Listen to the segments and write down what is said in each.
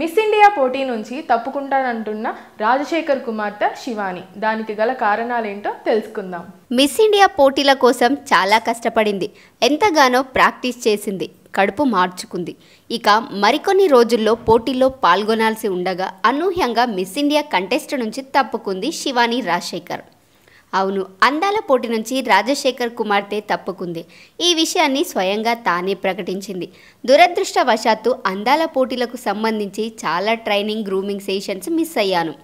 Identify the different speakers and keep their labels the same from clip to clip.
Speaker 1: miss India పోటీ నుంచి తప్పుకుంటానంటున్న రాజశేఖర్ కుమార్తె శివాని దానికి గల కారణాలేంటో తెలుసుకుందాం
Speaker 2: మిస్ ఇండియా పోటీల కోసం చాలా కష్టపడింది ఎంతగానో ప్రాక్టీస్ చేసింది కడుపు మార్చుకుంది ఇక మరికొన్ని రోజుల్లో పోటీల్లో పాల్గొనాల్సి ఉండగా అనూహ్యంగా మిస్ ఇండియా కంటెస్ట్ నుంచి తప్పుకుంది శివాని రాజశేఖర్ అవును అందాల పోటీ నుంచి రాజశేఖర్ కుమార్తె తప్పుకుంది ఈ విషయాన్ని స్వయంగా తానే ప్రకటించింది దురదృష్టవశాత్తు అందాల పోటీలకు సంబంధించి చాలా ట్రైనింగ్ గ్రూమింగ్ సెషన్స్ మిస్ అయ్యాను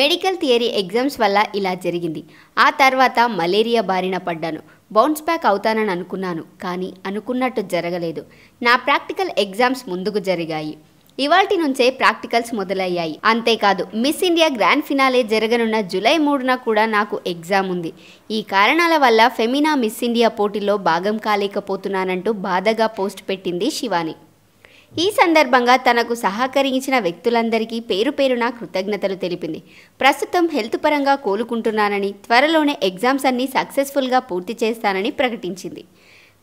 Speaker 2: మెడికల్ థియరీ ఎగ్జామ్స్ వల్ల ఇలా జరిగింది ఆ తర్వాత మలేరియా బారిన పడ్డాను బౌన్స్ బ్యాక్ అవుతానని అనుకున్నాను కానీ అనుకున్నట్టు జరగలేదు నా ప్రాక్టికల్ ఎగ్జామ్స్ ముందుకు జరిగాయి ఇవాటి నుంచే ప్రాక్టికల్స్ మొదలయ్యాయి అంతేకాదు మిస్ ఇండియా గ్రాండ్ ఫినాలే జరగనున్న జూలై మూడున కూడా నాకు ఎగ్జామ్ ఉంది ఈ కారణాల వల్ల ఫెమినా మిస్ ఇండియా పోటీలో భాగం కాలేకపోతున్నానంటూ బాధగా పోస్ట్ పెట్టింది శివాని ఈ సందర్భంగా తనకు సహకరించిన వ్యక్తులందరికీ పేరు పేరున కృతజ్ఞతలు తెలిపింది ప్రస్తుతం హెల్త్ పరంగా కోలుకుంటున్నానని త్వరలోనే ఎగ్జామ్స్ అన్నీ సక్సెస్ఫుల్గా పూర్తి చేస్తానని ప్రకటించింది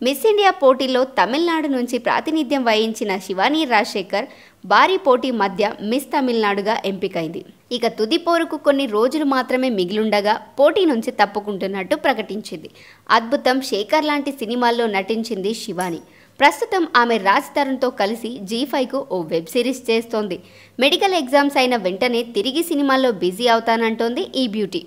Speaker 2: మిస్ ఇండియా పోటీల్లో తమిళనాడు నుంచి ప్రాతినిధ్యం వహించిన శివానీ రాజశేఖర్ భారీ పోటీ మధ్య మిస్ తమిళనాడుగా ఎంపికైంది ఇక తుది పోరుకు కొన్ని రోజులు మాత్రమే మిగిలుండగా పోటీ నుంచి తప్పుకుంటున్నట్టు ప్రకటించింది అద్భుతం శేఖర్ లాంటి సినిమాల్లో నటించింది శివాని ప్రస్తుతం ఆమె రాజ్ తరుణ్తో కలిసి జీ ఫైవ్కు ఓ వెబ్ సిరీస్ చేస్తోంది మెడికల్ ఎగ్జామ్స్ అయిన వెంటనే తిరిగి సినిమాల్లో బిజీ అవుతానంటోంది ఈ బ్యూటీ